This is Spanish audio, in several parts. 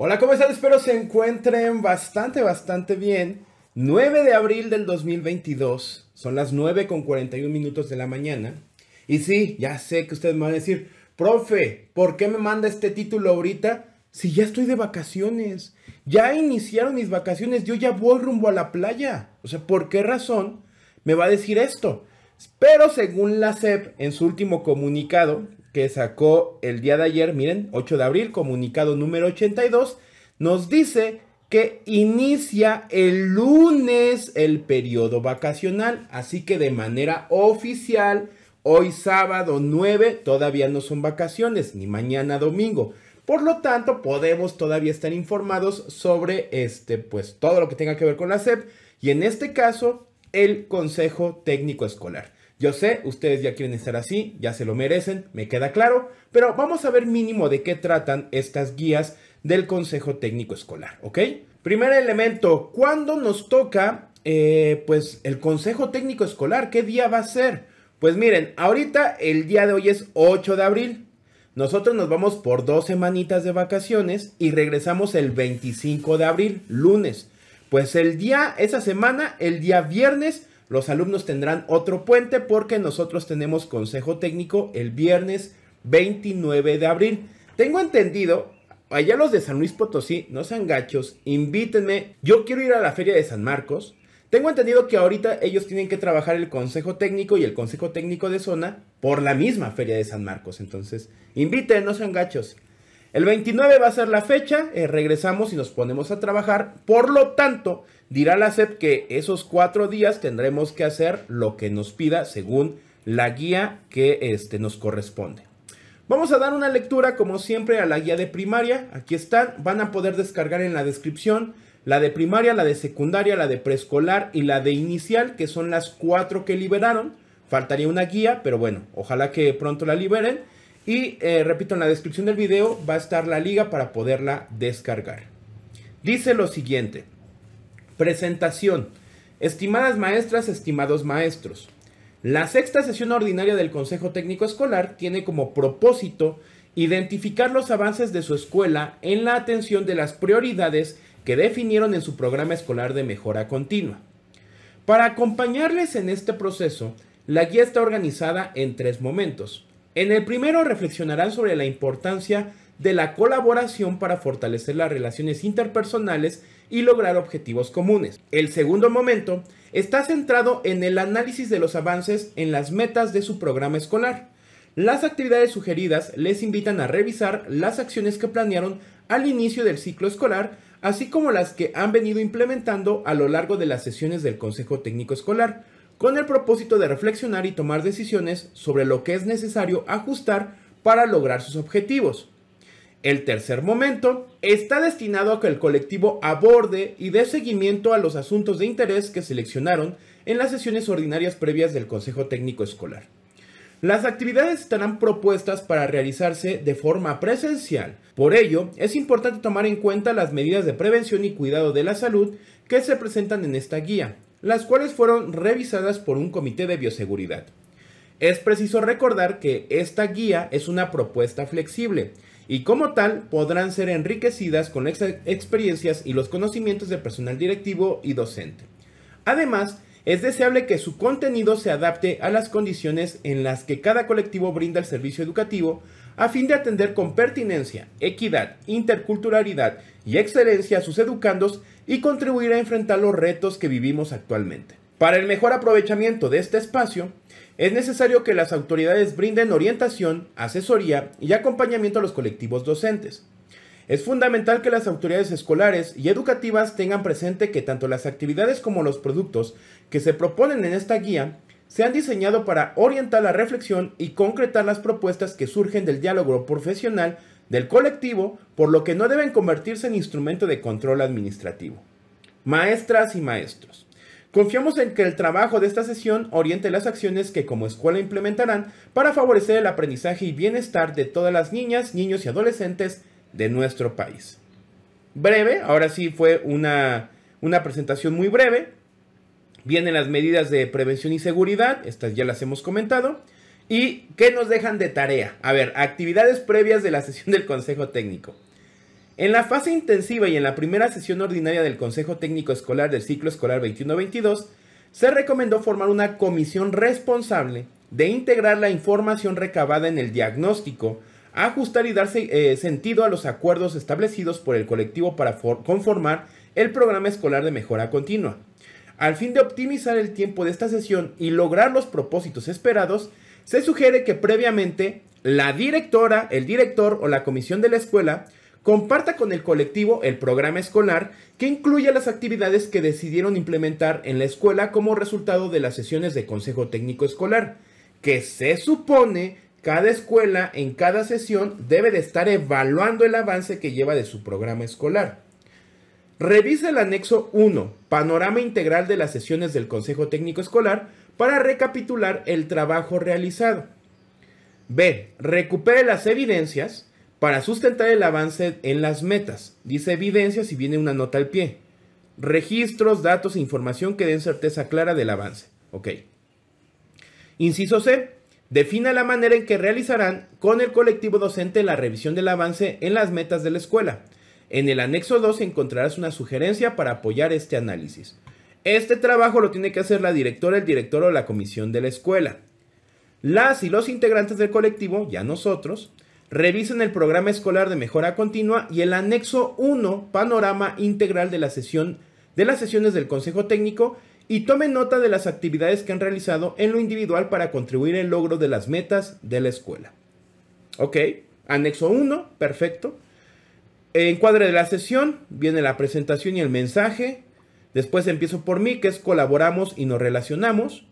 Hola, ¿cómo están? Espero se encuentren bastante, bastante bien. 9 de abril del 2022, son las 9 con 41 minutos de la mañana. Y sí, ya sé que ustedes me van a decir, profe, ¿por qué me manda este título ahorita? Si ya estoy de vacaciones, ya iniciaron mis vacaciones, yo ya voy rumbo a la playa. O sea, ¿por qué razón me va a decir esto? Pero según la CEP en su último comunicado, que sacó el día de ayer, miren, 8 de abril, comunicado número 82, nos dice que inicia el lunes el periodo vacacional, así que de manera oficial, hoy sábado 9 todavía no son vacaciones, ni mañana domingo. Por lo tanto, podemos todavía estar informados sobre este, pues todo lo que tenga que ver con la SEP y en este caso, el Consejo Técnico Escolar. Yo sé, ustedes ya quieren estar así, ya se lo merecen, me queda claro, pero vamos a ver mínimo de qué tratan estas guías del Consejo Técnico Escolar, ¿ok? Primer elemento, ¿cuándo nos toca eh, pues el Consejo Técnico Escolar? ¿Qué día va a ser? Pues miren, ahorita el día de hoy es 8 de abril. Nosotros nos vamos por dos semanitas de vacaciones y regresamos el 25 de abril, lunes. Pues el día, esa semana, el día viernes, los alumnos tendrán otro puente porque nosotros tenemos consejo técnico el viernes 29 de abril. Tengo entendido, allá los de San Luis Potosí, no sean gachos, invítenme. Yo quiero ir a la feria de San Marcos. Tengo entendido que ahorita ellos tienen que trabajar el consejo técnico y el consejo técnico de zona por la misma feria de San Marcos. Entonces, inviten, no sean gachos. El 29 va a ser la fecha, eh, regresamos y nos ponemos a trabajar. Por lo tanto, dirá la SEP que esos cuatro días tendremos que hacer lo que nos pida según la guía que este, nos corresponde. Vamos a dar una lectura, como siempre, a la guía de primaria. Aquí están, van a poder descargar en la descripción la de primaria, la de secundaria, la de preescolar y la de inicial, que son las cuatro que liberaron. Faltaría una guía, pero bueno, ojalá que pronto la liberen. Y eh, repito, en la descripción del video va a estar la liga para poderla descargar. Dice lo siguiente. Presentación. Estimadas maestras, estimados maestros. La sexta sesión ordinaria del Consejo Técnico Escolar tiene como propósito identificar los avances de su escuela en la atención de las prioridades que definieron en su programa escolar de mejora continua. Para acompañarles en este proceso, la guía está organizada en tres momentos. En el primero reflexionarán sobre la importancia de la colaboración para fortalecer las relaciones interpersonales y lograr objetivos comunes. El segundo momento está centrado en el análisis de los avances en las metas de su programa escolar. Las actividades sugeridas les invitan a revisar las acciones que planearon al inicio del ciclo escolar, así como las que han venido implementando a lo largo de las sesiones del Consejo Técnico Escolar con el propósito de reflexionar y tomar decisiones sobre lo que es necesario ajustar para lograr sus objetivos. El tercer momento está destinado a que el colectivo aborde y dé seguimiento a los asuntos de interés que seleccionaron en las sesiones ordinarias previas del Consejo Técnico Escolar. Las actividades estarán propuestas para realizarse de forma presencial. Por ello, es importante tomar en cuenta las medidas de prevención y cuidado de la salud que se presentan en esta guía, las cuales fueron revisadas por un comité de bioseguridad. Es preciso recordar que esta guía es una propuesta flexible y como tal podrán ser enriquecidas con experiencias y los conocimientos de personal directivo y docente. Además, es deseable que su contenido se adapte a las condiciones en las que cada colectivo brinda el servicio educativo, a fin de atender con pertinencia, equidad, interculturalidad y excelencia a sus educandos y contribuir a enfrentar los retos que vivimos actualmente. Para el mejor aprovechamiento de este espacio, es necesario que las autoridades brinden orientación, asesoría y acompañamiento a los colectivos docentes. Es fundamental que las autoridades escolares y educativas tengan presente que tanto las actividades como los productos que se proponen en esta guía se han diseñado para orientar la reflexión y concretar las propuestas que surgen del diálogo profesional del colectivo, por lo que no deben convertirse en instrumento de control administrativo. Maestras y maestros. Confiamos en que el trabajo de esta sesión oriente las acciones que como escuela implementarán para favorecer el aprendizaje y bienestar de todas las niñas, niños y adolescentes de nuestro país. Breve, ahora sí fue una, presentación muy breve, Vienen las medidas de prevención y seguridad, estas ya las hemos comentado. ¿Y qué nos dejan de tarea? A ver, actividades previas de la sesión del Consejo Técnico. En la fase intensiva y en la primera sesión ordinaria del Consejo Técnico Escolar del ciclo escolar 21-22, se recomendó formar una comisión responsable de integrar la información recabada en el diagnóstico, ajustar y dar eh, sentido a los acuerdos establecidos por el colectivo para conformar el programa escolar de mejora continua. Al fin de optimizar el tiempo de esta sesión y lograr los propósitos esperados, se sugiere que previamente la directora, el director o la comisión de la escuela comparta con el colectivo el programa escolar que incluya las actividades que decidieron implementar en la escuela como resultado de las sesiones de Consejo Técnico Escolar, que se supone cada escuela en cada sesión debe de estar evaluando el avance que lleva de su programa escolar. Revisa el anexo 1, panorama integral de las sesiones del Consejo Técnico Escolar, para recapitular el trabajo realizado. B. Recupere las evidencias para sustentar el avance en las metas. Dice evidencias y viene una nota al pie. Registros, datos e información que den certeza clara del avance. Ok. Inciso C. Defina la manera en que realizarán con el colectivo docente la revisión del avance en las metas de la escuela en el anexo 2 encontrarás una sugerencia para apoyar este análisis. Este trabajo lo tiene que hacer la directora, el director o la comisión de la escuela. Las y los integrantes del colectivo, ya nosotros, revisen el programa escolar de mejora continua y el anexo 1, panorama integral de la sesión de las sesiones del Consejo Técnico y tomen nota de las actividades que han realizado en lo individual para contribuir al logro de las metas de la escuela. Ok, anexo 1, perfecto encuadre de la sesión, viene la presentación y el mensaje. Después empiezo por mí, que es colaboramos y nos relacionamos.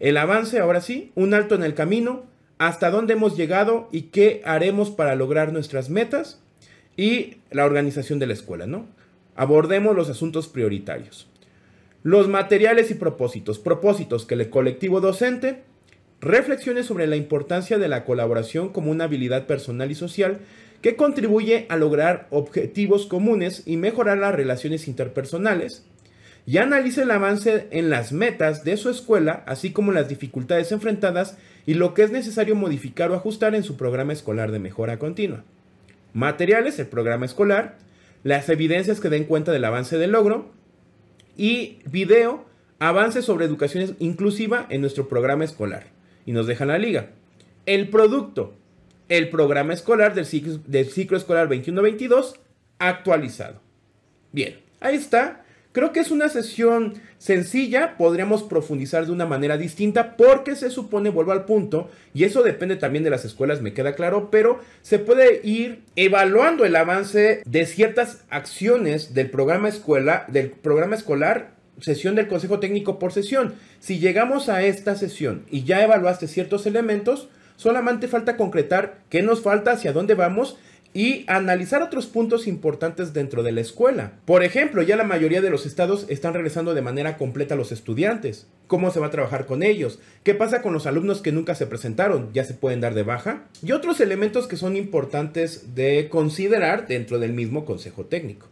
El avance, ahora sí, un alto en el camino, hasta dónde hemos llegado y qué haremos para lograr nuestras metas. Y la organización de la escuela, ¿no? Abordemos los asuntos prioritarios. Los materiales y propósitos. Propósitos que el colectivo docente reflexiones sobre la importancia de la colaboración como una habilidad personal y social que contribuye a lograr objetivos comunes y mejorar las relaciones interpersonales, y analice el avance en las metas de su escuela, así como las dificultades enfrentadas y lo que es necesario modificar o ajustar en su programa escolar de mejora continua. Materiales, el programa escolar, las evidencias que den cuenta del avance del logro y video, avances sobre educación inclusiva en nuestro programa escolar. Y nos deja la liga. El producto, el programa escolar del ciclo, escolar 21-22 actualizado. Bien, ahí está. Creo que es una sesión sencilla, podríamos profundizar de una manera distinta porque se supone, vuelvo al punto, y eso depende también de las escuelas, me queda claro, pero se puede ir evaluando el avance de ciertas acciones del programa del programa escolar sesión del Consejo Técnico por sesión. Si llegamos a esta sesión y ya evaluaste ciertos elementos, Solamente falta concretar qué nos falta, hacia dónde vamos y analizar otros puntos importantes dentro de la escuela. Por ejemplo, ya la mayoría de los estados están regresando de manera completa a los estudiantes. ¿Cómo se va a trabajar con ellos? ¿Qué pasa con los alumnos que nunca se presentaron? ¿Ya se pueden dar de baja? Y otros elementos que son importantes de considerar dentro del mismo Consejo Técnico.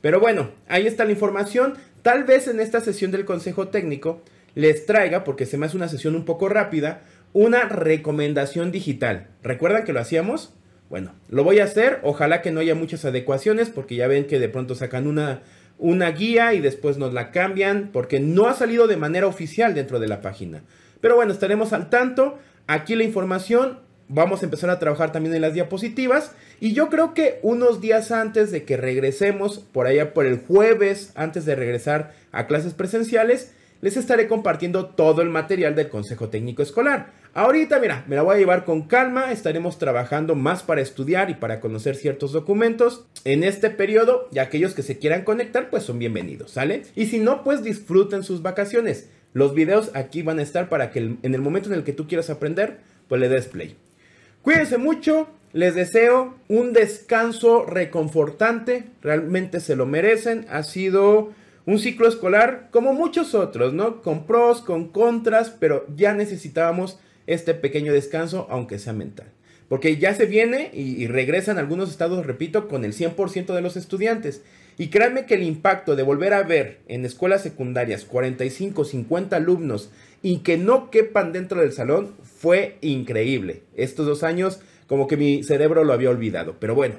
Pero bueno, ahí está la información. Tal vez en esta sesión del Consejo Técnico les traiga, porque se me hace una sesión un poco rápida, una recomendación digital. ¿Recuerdan que lo hacíamos? Bueno, lo voy a hacer. Ojalá que no haya muchas adecuaciones porque ya ven que de pronto sacan una, una guía y después nos la cambian porque no ha salido de manera oficial dentro de la página. Pero bueno, estaremos al tanto. Aquí la información. Vamos a empezar a trabajar también en las diapositivas. Y yo creo que unos días antes de que regresemos, por allá por el jueves, antes de regresar a clases presenciales, les estaré compartiendo todo el material del Consejo Técnico Escolar. Ahorita, mira, me la voy a llevar con calma, estaremos trabajando más para estudiar y para conocer ciertos documentos en este periodo y aquellos que se quieran conectar, pues son bienvenidos, ¿sale? Y si no, pues disfruten sus vacaciones. Los videos aquí van a estar para que en el momento en el que tú quieras aprender, pues le des play. Cuídense mucho, les deseo un descanso reconfortante, realmente se lo merecen, ha sido un ciclo escolar como muchos otros, ¿no? Con pros, con contras, pero ya necesitábamos este pequeño descanso, aunque sea mental. Porque ya se viene y, regresan algunos estados, repito, con el 100% de los estudiantes. Y créanme que el impacto de volver a ver en escuelas secundarias 45, 50 alumnos y que no quepan dentro del salón fue increíble. Estos dos años como que mi cerebro lo había olvidado. Pero bueno,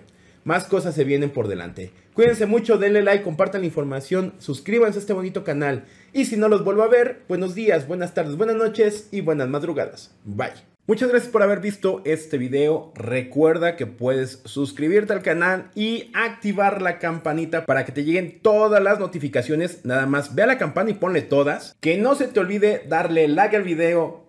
más cosas se vienen por delante. Cuídense mucho, denle like, compartan la información, suscríbanse a este bonito canal. Y si no los vuelvo a ver, buenos días, buenas tardes, buenas noches y buenas madrugadas. Bye. Muchas gracias por haber visto este video. Recuerda que puedes suscribirte al canal y activar la campanita para que te lleguen todas las notificaciones. Nada más ve a la campana y ponle todas. Que no se te olvide darle like al video